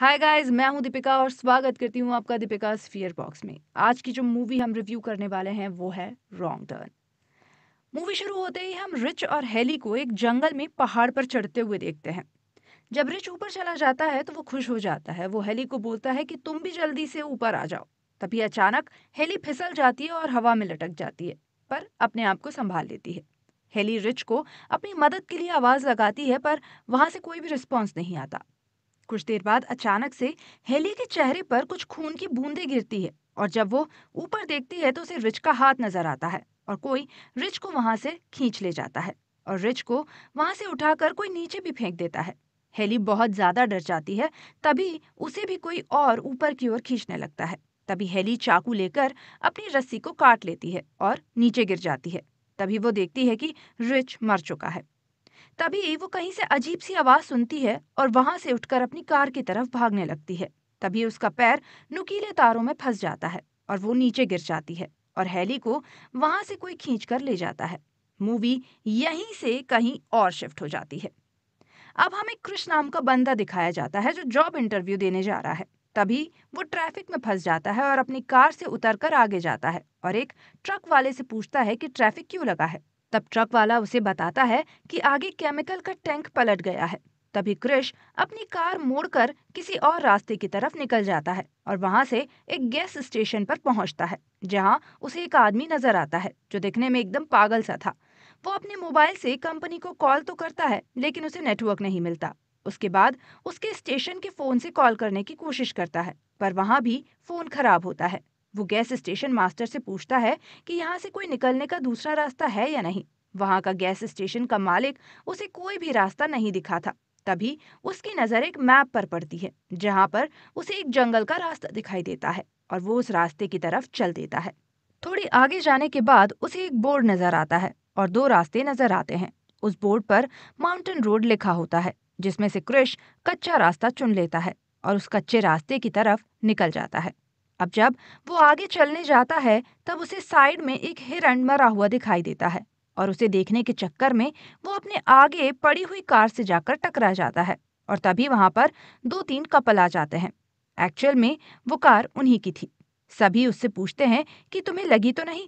hi guys मैं हूं दीपिका और स्वागत करती हूं आपका दीपिका स्फीयर बॉक्स में आज की जो मूवी हम रिव्यू करने वाले हैं वो है रॉन्ग टर्न मूवी शुरू होते ही हम रिच और हेली को एक जंगल में पहाड़ पर चढ़ते हुए देखते हैं जब रिच ऊपर चला जाता है तो वो खुश हो जाता है वो हेली को बोलता है कि तुम भी जल्दी से ऊपर आ जाओ तभी अचानक हेली फिसल जाती है और हवा में लटक जाती है पर अपने आप को संभाल लेती है हेली रिच को अपनी मदद के लिए आवाज़ लगाती है पर वहां से कोई भी रिस्पॉन्स नहीं आता कुछ देर बाद अचानक से हेली के चेहरे पर कुछ खून की बूंदे गिरती है और जब वो ऊपर देखती है तो उसे रिच का हाथ नजर आता है और कोई रिच को वहां से खींच ले जाता है और रिच को वहां से उठाकर कोई नीचे भी फेंक देता है हेली बहुत ज्यादा डर जाती है तभी उसे भी कोई और ऊपर की ओर खींचने लगता है तभी हेली चाकू लेकर अपनी रस्सी को काट लेती है और नीचे गिर जाती है तभी वो देखती है कि रिच मर चुका है तभी वो कहीं से अजीब सी आवाज सुनती है और वहां से उठकर अपनी कार की तरफ भागने लगती है तभी उसका पैर नुकीले तारों में फंस जाता है और वो नीचे गिर जाती है और हैली को वहां से कोई खींच कर ले जाता है मूवी यहीं से कहीं और शिफ्ट हो जाती है अब हमें क्रिश नाम का बंदा दिखाया जाता है जो जॉब इंटरव्यू देने जा रहा है तभी वो ट्रैफिक में फंस जाता है और अपनी कार से उतर कर आगे जाता है और एक ट्रक वाले से पूछता है कि ट्रैफिक क्यों लगा है तब ट्रक वाला उसे बताता है कि आगे केमिकल का टैंक पलट गया है तभी क्रिश अपनी कार मोड़कर किसी और रास्ते की तरफ निकल जाता है और वहां से एक गैस स्टेशन पर पहुंचता है जहां उसे एक आदमी नजर आता है जो दिखने में एकदम पागल सा था वो अपने मोबाइल से कंपनी को कॉल तो करता है लेकिन उसे नेटवर्क नहीं मिलता उसके बाद उसके स्टेशन के फोन से कॉल करने की कोशिश करता है पर वहां भी फोन खराब होता है वो गैस स्टेशन मास्टर से पूछता है कि यहाँ से कोई निकलने का दूसरा रास्ता है या नहीं वहाँ का गैस स्टेशन का मालिक उसे कोई भी रास्ता नहीं दिखा था तभी उसकी नज़र एक मैप पर पड़ती है जहाँ पर उसे एक जंगल का रास्ता दिखाई देता है और वो उस रास्ते की तरफ चल देता है थोड़ी आगे जाने के बाद उसे एक बोर्ड नज़र आता है और दो रास्ते नज़र आते हैं उस बोर्ड पर माउंटेन रोड लिखा होता है जिसमें से कृष कच्चा रास्ता चुन लेता है और उस कच्चे रास्ते की तरफ निकल जाता है अब जब वो आगे चलने जाता है तब उसे साइड में एक हिरण मरा हुआ दिखाई देता है और उसे देखने के चक्कर में वो अपने आगे पड़ी हुई कार से जाकर टकरा जाता है और तभी वहां पर दो तीन कपल आ जाते हैं एक्चुअल में वो कार उन्हीं की थी सभी उससे पूछते हैं कि तुम्हें लगी तो नहीं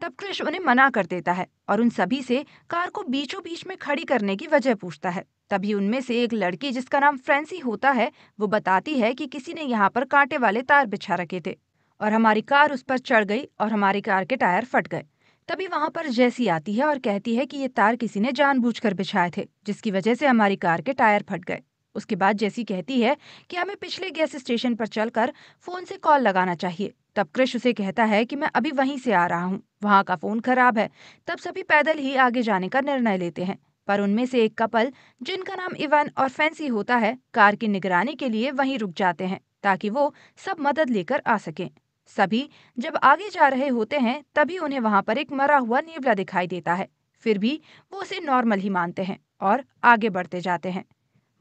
तब क्रिश उन्हें मना कर देता है और उन सभी से कार को बीचों बीच में खड़ी करने की वजह पूछता है तभी उनमें से एक लड़की जिसका नाम फ्रेंसी होता है वो बताती है कि किसी ने यहाँ पर कांटे वाले तार बिछा रखे थे और हमारी कार उस पर चढ़ गई और हमारी कार के टायर फट गए तभी वहाँ पर जैसी आती है और कहती है कि ये तार किसी ने जानबूझकर बिछाए थे जिसकी वजह से हमारी कार के टायर फट गए उसके बाद जैसी कहती है कि हमें पिछले गैस स्टेशन पर चलकर फोन से कॉल लगाना चाहिए तब क्रिश उसे कहता है कि मैं अभी वहीं से आ रहा हूँ वहाँ का फोन खराब है तब सभी पैदल ही आगे जाने का निर्णय लेते हैं पर उनमें से एक कपल जिनका नाम इवन और फैंसी होता है कार की निगरानी के लिए वहीं रुक जाते हैं ताकि वो सब मदद लेकर आ सकें सभी जब आगे जा रहे होते हैं तभी उन्हें वहां पर एक मरा हुआ नेवला दिखाई देता है फिर भी वो उसे नॉर्मल ही मानते हैं और आगे बढ़ते जाते हैं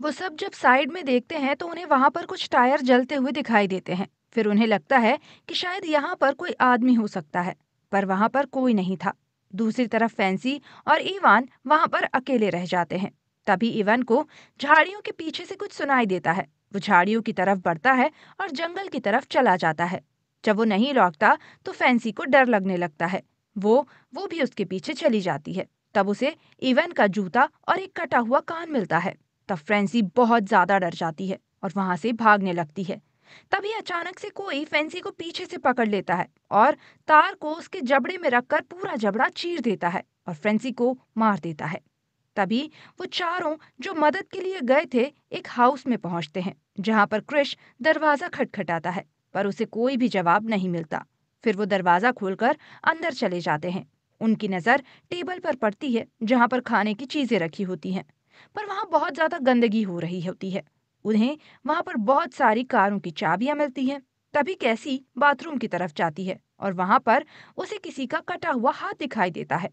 वो सब जब साइड में देखते हैं तो उन्हें वहां पर कुछ टायर जलते हुए दिखाई देते हैं फिर उन्हें लगता है कि शायद यहाँ पर कोई आदमी हो सकता है पर वहां पर कोई नहीं था दूसरी तरफ फैंसी और ईवान वहां पर अकेले रह जाते हैं तभी इवन को झाड़ियों के पीछे से कुछ सुनाई देता है वो झाड़ियों की तरफ बढ़ता है और जंगल की तरफ चला जाता है जब वो नहीं लौटता तो फैंसी को डर लगने लगता है वो वो भी उसके पीछे चली जाती है तब उसे इवन का जूता और एक कटा हुआ कान मिलता है तब फैंसी बहुत ज्यादा डर जाती है और वहां से भागने लगती है तभी अचानक से कोई फैंसी को पीछे से पकड़ लेता है और तार को उसके जबड़े में रखकर पूरा जबड़ा चीर देता है और फैंसी को मार देता है तभी वो चारों जो मदद के लिए गए थे एक हाउस में पहुंचते हैं जहां पर क्रिश दरवाजा खटखटाता है पर उसे कोई भी जवाब नहीं मिलता फिर वो दरवाजा खोलकर अंदर चले जाते हैं उनकी नजर टेबल पर पड़ती है जहां पर खाने की चीजें रखी होती हैं पर वहां बहुत ज्यादा गंदगी हो रही होती है उन्हें वहाँ पर बहुत सारी कारों की चाबियां मिलती हैं तभी कैसी बाथरूम की तरफ जाती है और वहां पर उसे किसी का कटा हुआ हाथ दिखाई देता है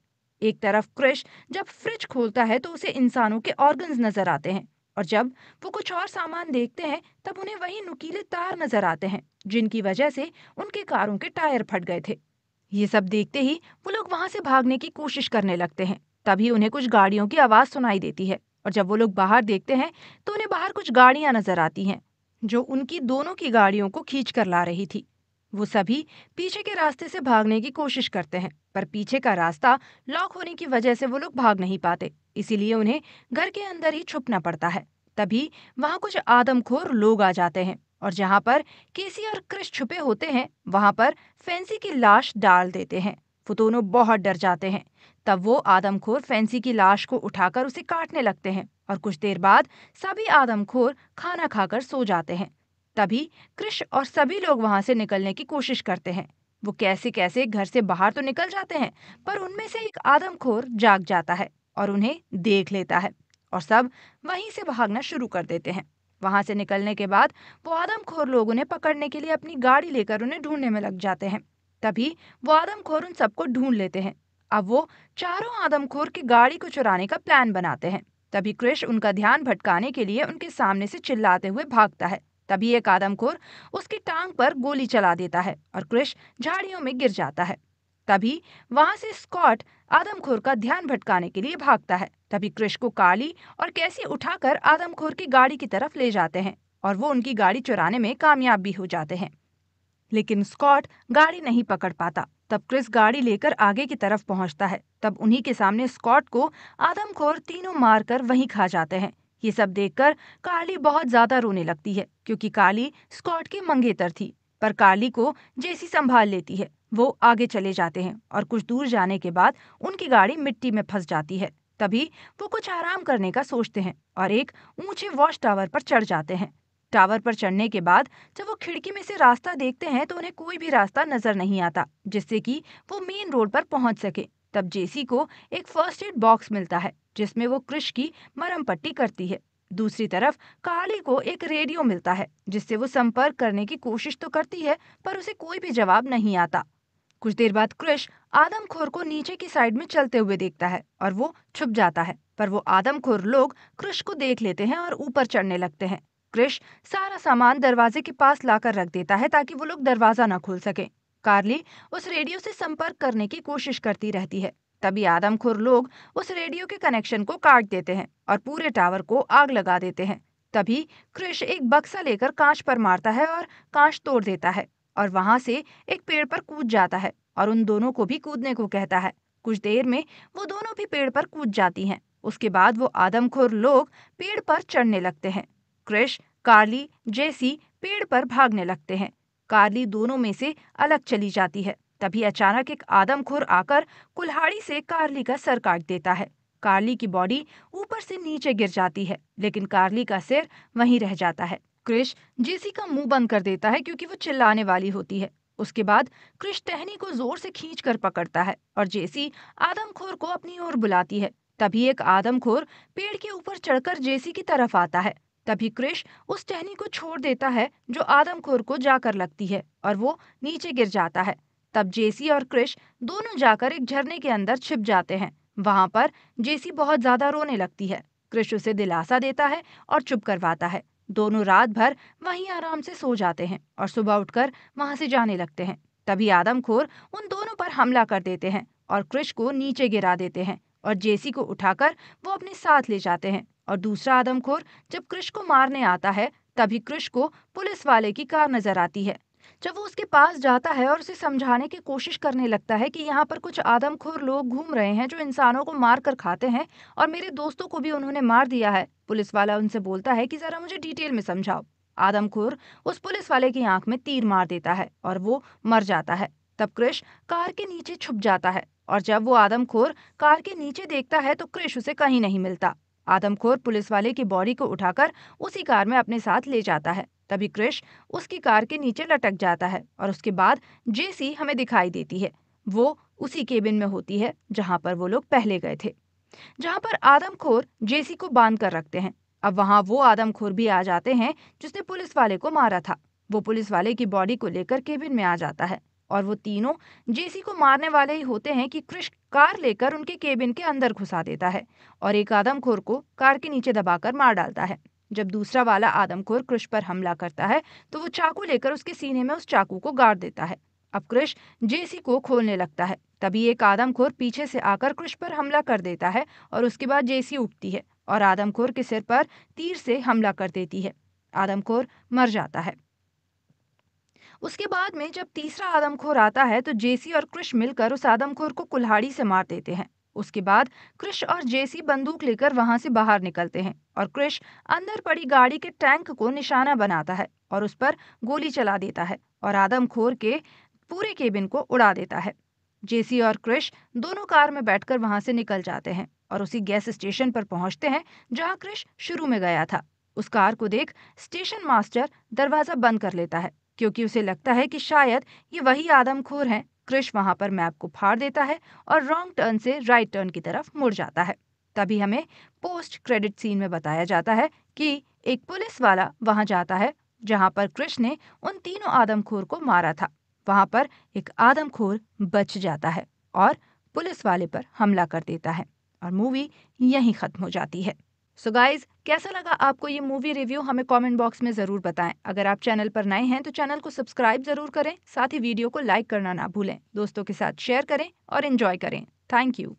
एक तरफ क्रिश जब फ्रिज खोलता है तो उसे इंसानों के ऑर्गन्स नजर आते हैं और जब वो कुछ और सामान देखते हैं तब उन्हें वही नुकीले तार नजर आते हैं जिनकी वजह से उनके कारों के टायर फट गए थे ये सब देखते ही वो लोग वहां से भागने की कोशिश करने लगते हैं तभी उन्हें कुछ गाड़ियों की आवाज सुनाई देती है और जब वो लोग बाहर देखते हैं तो उन्हें बाहर कुछ गाड़ियां नजर आती हैं जो उनकी दोनों की गाड़ियों को खींच कर ला रही थी वो सभी पीछे के रास्ते से भागने की कोशिश करते हैं पर पीछे का रास्ता लॉक होने की वजह से वो लोग भाग नहीं पाते इसीलिए उन्हें घर के अंदर ही छुपना पड़ता है तभी वहाँ कुछ आदमखोर लोग आ जाते हैं और जहाँ पर केसी और क्रिश छुपे होते हैं वहाँ पर फैंसी की लाश डाल देते हैं वो दोनों बहुत डर जाते हैं तब वो आदमखोर फैंसी की लाश को उठाकर उसे काटने लगते हैं और कुछ देर बाद सभी आदमखोर खाना खाकर सो जाते हैं तभी कृष्ण और सभी लोग वहां से निकलने की कोशिश करते हैं वो कैसे कैसे घर से बाहर तो निकल जाते हैं पर उनमें से एक आदमखोर जाग जाता है और उन्हें देख लेता है और सब वहीं से भागना शुरू कर देते हैं वहां से निकलने के बाद वो आदमखोर लोग उन्हें पकड़ने के लिए अपनी गाड़ी लेकर उन्हें ढूंढने में लग जाते हैं तभी वो आदमखोर उन सबको ढूंढ लेते हैं अब वो चारों आदमखोर की गाड़ी को चुराने का प्लान बनाते हैं तभी क्रिश उनका ध्यान भटकाने के लिए उनके सामने से चिल्लाते हुए भागता है तभी एक आदमखोर उसकी टांग पर गोली चला देता है और क्रिश झाड़ियों में गिर जाता है तभी वहां से स्कॉट आदमखोर का ध्यान भटकाने के लिए भागता है तभी क्रिश को काली और कैसी उठाकर आदमखोर की गाड़ी की तरफ ले जाते हैं और वो उनकी गाड़ी चुराने में कामयाब भी हो जाते हैं लेकिन स्कॉट गाड़ी नहीं पकड़ पाता तब क्रिस गाड़ी लेकर आगे की तरफ पहुंचता है तब उन्हीं के सामने स्कॉट को आदमखोर तीनों मारकर वहीं खा जाते हैं ये सब देखकर कार्ली बहुत ज्यादा रोने लगती है क्योंकि कार्ली स्कॉट की मंगेतर थी पर कार्ली को जेसी संभाल लेती है वो आगे चले जाते हैं और कुछ दूर जाने के बाद उनकी गाड़ी मिट्टी में फंस जाती है तभी वो कुछ आराम करने का सोचते हैं और एक ऊंचे वॉच टावर पर चढ़ जाते हैं टावर पर चढ़ने के बाद जब वो खिड़की में से रास्ता देखते हैं तो उन्हें कोई भी रास्ता नजर नहीं आता जिससे कि वो मेन रोड पर पहुंच सके तब जेसी को एक फर्स्ट एड बॉक्स मिलता है जिसमें वो क्रिश की मरम पट्टी करती है दूसरी तरफ काली को एक रेडियो मिलता है जिससे वो संपर्क करने की कोशिश तो करती है पर उसे कोई भी जवाब नहीं आता कुछ देर बाद क्रिश आदमखोर को नीचे की साइड में चलते हुए देखता है और वो छुप जाता है पर वो आदमखोर लोग क्रिश को देख लेते हैं और ऊपर चढ़ने लगते हैं क्रिश सारा सामान दरवाजे के पास लाकर रख देता है ताकि वो लोग दरवाजा ना खोल सके कार्ली उस रेडियो से संपर्क करने की कोशिश करती रहती है तभी आदमखोर लोग उस रेडियो के कनेक्शन को काट देते हैं और पूरे टावर को आग लगा देते हैं तभी क्रिश एक बक्सा लेकर कांच पर मारता है और कांच तोड़ देता है और वहां से एक पेड़ पर कूद जाता है और उन दोनों को भी कूदने को कहता है कुछ देर में वो दोनों भी पेड़ पर कूद जाती हैं उसके बाद वो आदमखोर लोग पेड़ पर चढ़ने लगते हैं क्रिश कार्ली जैसी पेड़ पर भागने लगते हैं कार्ली दोनों में से अलग चली जाती है तभी अचानक एक आदमखोर आकर कुल्हाड़ी से कार्ली का सर काट देता है कार्ली की बॉडी ऊपर से नीचे गिर जाती है लेकिन कार्ली का सिर वहीं रह जाता है क्रिश जेसी का मुंह बंद कर देता है क्योंकि वो चिल्लाने वाली होती है उसके बाद क्रिश टहनी को जोर से खींच कर पकड़ता है और जेसी आदमखोर को अपनी ओर बुलाती है तभी एक आदमखोर पेड़ के ऊपर चढ़कर जेसी की तरफ आता है तभी क्रिश उस टहनी को छोड़ देता है जो आदमखोर को जाकर लगती है और वो नीचे गिर जाता है तब जेसी और क्रिश दोनों जाकर एक झरने के अंदर छिप जाते हैं वहां पर जेसी बहुत ज्यादा रोने लगती है क्रिश उसे दिलासा देता है और चुप करवाता है दोनों रात भर वहीं आराम से सो जाते हैं और सुबह उठकर वहां से जाने लगते हैं तभी आदमखोर उन दोनों पर हमला कर देते हैं और क्रिश को नीचे गिरा देते हैं और जेसी को उठाकर वो अपने साथ ले जाते हैं और दूसरा आदमखोर जब क्रिश को मारने आता है तभी क्रिश को पुलिस वाले की कार नजर आती है जब वो उसके पास जाता है और उसे समझाने की कोशिश करने लगता है कि यहाँ पर कुछ आदमखोर लोग घूम रहे हैं जो इंसानों को मार कर खाते हैं और मेरे दोस्तों को भी उन्होंने मार दिया है पुलिस वाला उनसे बोलता है कि जरा मुझे डिटेल में समझाओ आदमखोर उस पुलिस वाले की आंख में तीर मार देता है और वो मर जाता है तब क्रिश कार के नीचे छुप जाता है और जब वो आदमखोर कार के नीचे देखता है तो क्रिश उसे कहीं नहीं मिलता आदमखोर पुलिस वाले की बॉडी को उठाकर उसी कार में अपने साथ ले जाता है तभी क्रिश उसकी कार के नीचे लटक जाता है और उसके बाद जेसी हमें दिखाई देती है वो उसी केबिन में होती है जहां पर वो लोग पहले गए थे जहां पर आदमखोर जेसी को बांध कर रखते हैं अब वहां वो आदमखोर भी आ जाते हैं जिसने पुलिस वाले को मारा था वो पुलिस वाले की बॉडी को लेकर केबिन में आ जाता है और वो तीनों जेसी को मारने वाले ही होते हैं कि क्रिश कार लेकर उनके केबिन के अंदर घुसा देता है और एक आदमखोर को कार के नीचे दबाकर मार डालता है जब दूसरा वाला आदमखोर क्रिश पर हमला करता है तो वो चाकू लेकर उसके सीने में उस चाकू को गाड़ देता है अब क्रिश जेसी को खोलने लगता है तभी एक आदमखोर पीछे से आकर क्रिश पर हमला कर देता है और उसके बाद जेसी उठती है और आदमखोर के सिर पर तीर से हमला कर देती है आदमखोर मर जाता है उसके बाद में जब तीसरा आदमखोर आता है तो जेसी और क्रिश मिलकर उस आदमखोर को कुल्हाड़ी से मार देते हैं उसके बाद क्रिश और जेसी बंदूक लेकर वहां से बाहर निकलते हैं और क्रिश अंदर पड़ी गाड़ी के टैंक को निशाना बनाता है और उस पर गोली चला देता है और आदमखोर के पूरे केबिन को उड़ा देता है जेसी और क्रिश दोनों कार में बैठकर वहां से निकल जाते हैं और उसी गैस स्टेशन पर पहुंचते हैं जहां क्रिश शुरू में गया था उस कार को देख स्टेशन मास्टर दरवाजा बंद कर लेता है क्योंकि उसे लगता है कि शायद ये वही आदमखोर हैं क्रिश वहां पर मैप को फाड़ देता है और रॉन्ग टर्न से राइट टर्न की तरफ मुड़ जाता है तभी हमें पोस्ट क्रेडिट सीन में बताया जाता है कि एक पुलिस वाला वहां जाता है जहां पर क्रिश ने उन तीनों आदमखोर को मारा था वहां पर एक आदमखोर बच जाता है और पुलिस वाले पर हमला कर देता है और मूवी यहीं खत्म हो जाती है सो so गाइज कैसा लगा आपको ये मूवी रिव्यू हमें कमेंट बॉक्स में ज़रूर बताएं अगर आप चैनल पर नए हैं तो चैनल को सब्सक्राइब ज़रूर करें साथ ही वीडियो को लाइक करना ना भूलें दोस्तों के साथ शेयर करें और इन्जॉय करें थैंक यू